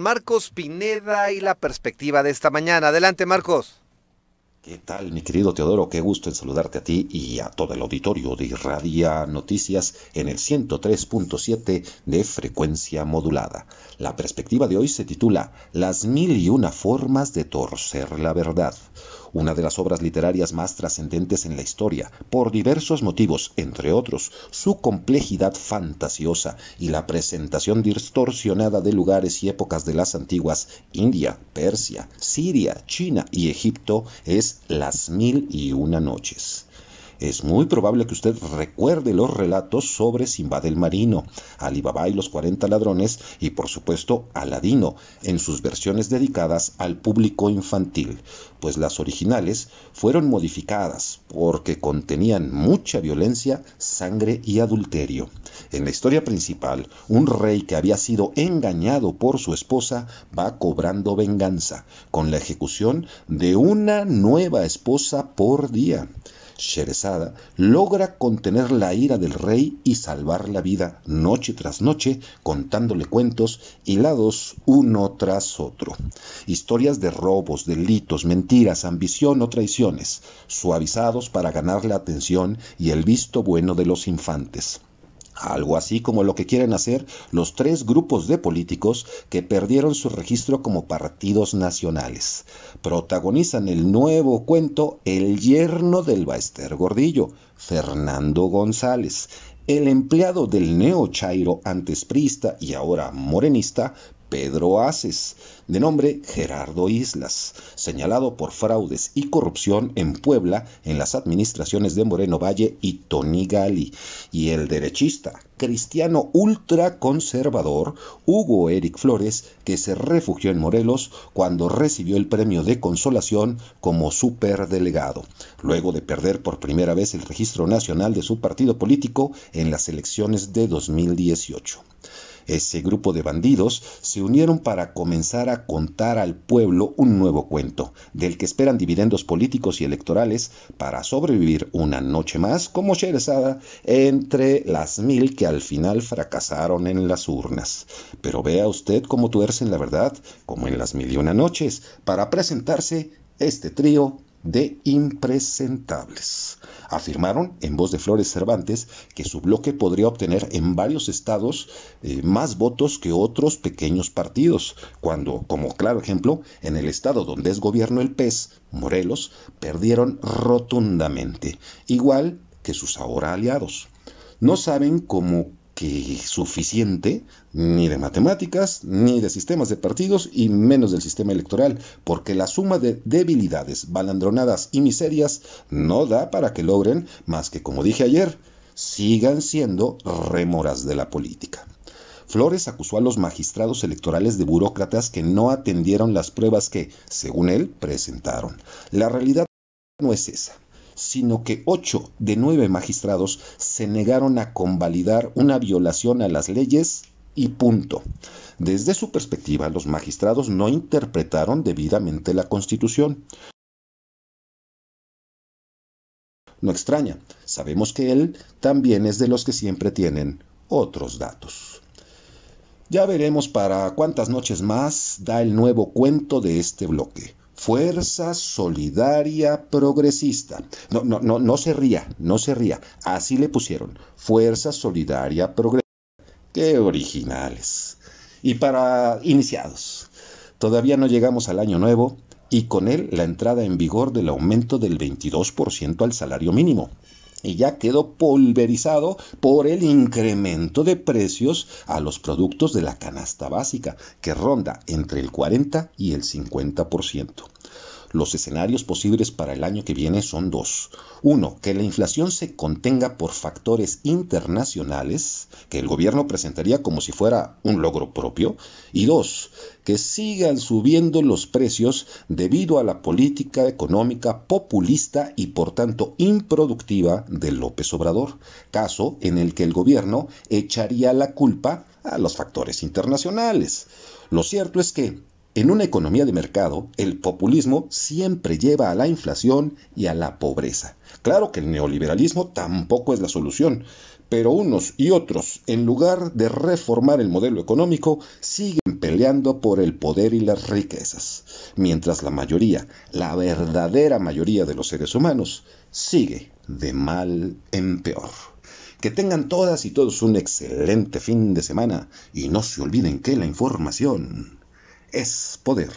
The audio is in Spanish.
Marcos Pineda y la perspectiva de esta mañana. Adelante, Marcos. ¿Qué tal, mi querido Teodoro? Qué gusto en saludarte a ti y a todo el auditorio de Irradia Noticias en el 103.7 de frecuencia modulada. La perspectiva de hoy se titula Las mil y una formas de torcer la verdad una de las obras literarias más trascendentes en la historia, por diversos motivos, entre otros, su complejidad fantasiosa y la presentación distorsionada de lugares y épocas de las antiguas India, Persia, Siria, China y Egipto, es Las Mil y Una Noches. Es muy probable que usted recuerde los relatos sobre Simba del Marino, Alibaba y los 40 ladrones y por supuesto Aladino en sus versiones dedicadas al público infantil, pues las originales fueron modificadas porque contenían mucha violencia, sangre y adulterio. En la historia principal, un rey que había sido engañado por su esposa va cobrando venganza con la ejecución de una nueva esposa por día. Sherezada logra contener la ira del rey y salvar la vida noche tras noche, contándole cuentos hilados uno tras otro. Historias de robos, delitos, mentiras, ambición o traiciones, suavizados para ganar la atención y el visto bueno de los infantes algo así como lo que quieren hacer los tres grupos de políticos que perdieron su registro como partidos nacionales. Protagonizan el nuevo cuento El yerno del Baester Gordillo, Fernando González, el empleado del neo Chairo antes priista y ahora morenista, Pedro Aces, de nombre Gerardo Islas, señalado por fraudes y corrupción en Puebla en las administraciones de Moreno Valle y Tony Gali, y el derechista cristiano ultraconservador Hugo Eric Flores, que se refugió en Morelos cuando recibió el premio de consolación como superdelegado, luego de perder por primera vez el registro nacional de su partido político en las elecciones de 2018. Ese grupo de bandidos se unieron para comenzar a contar al pueblo un nuevo cuento, del que esperan dividendos políticos y electorales para sobrevivir una noche más como Sherezada entre las mil que al final fracasaron en las urnas. Pero vea usted cómo tuercen la verdad, como en las mil y una noches, para presentarse este trío de impresentables. Afirmaron, en voz de Flores Cervantes, que su bloque podría obtener en varios estados eh, más votos que otros pequeños partidos, cuando, como claro ejemplo, en el estado donde es gobierno el PES, Morelos, perdieron rotundamente, igual que sus ahora aliados. No saben cómo que suficiente ni de matemáticas, ni de sistemas de partidos y menos del sistema electoral, porque la suma de debilidades, balandronadas y miserias no da para que logren más que, como dije ayer, sigan siendo rémoras de la política. Flores acusó a los magistrados electorales de burócratas que no atendieron las pruebas que, según él, presentaron. La realidad no es esa sino que ocho de nueve magistrados se negaron a convalidar una violación a las leyes y punto. Desde su perspectiva, los magistrados no interpretaron debidamente la Constitución. No extraña, sabemos que él también es de los que siempre tienen otros datos. Ya veremos para cuántas noches más da el nuevo cuento de este bloque. Fuerza Solidaria Progresista. No, no, no, no se ría, no se ría. Así le pusieron. Fuerza Solidaria Progresista. Qué originales. Y para iniciados. Todavía no llegamos al año nuevo y con él la entrada en vigor del aumento del 22% al salario mínimo y ya quedó pulverizado por el incremento de precios a los productos de la canasta básica, que ronda entre el 40 y el 50%. Los escenarios posibles para el año que viene son dos. Uno, que la inflación se contenga por factores internacionales, que el gobierno presentaría como si fuera un logro propio. Y dos, que sigan subiendo los precios debido a la política económica populista y por tanto improductiva de López Obrador, caso en el que el gobierno echaría la culpa a los factores internacionales. Lo cierto es que en una economía de mercado, el populismo siempre lleva a la inflación y a la pobreza. Claro que el neoliberalismo tampoco es la solución, pero unos y otros, en lugar de reformar el modelo económico, siguen peleando por el poder y las riquezas, mientras la mayoría, la verdadera mayoría de los seres humanos, sigue de mal en peor. Que tengan todas y todos un excelente fin de semana y no se olviden que la información es poder.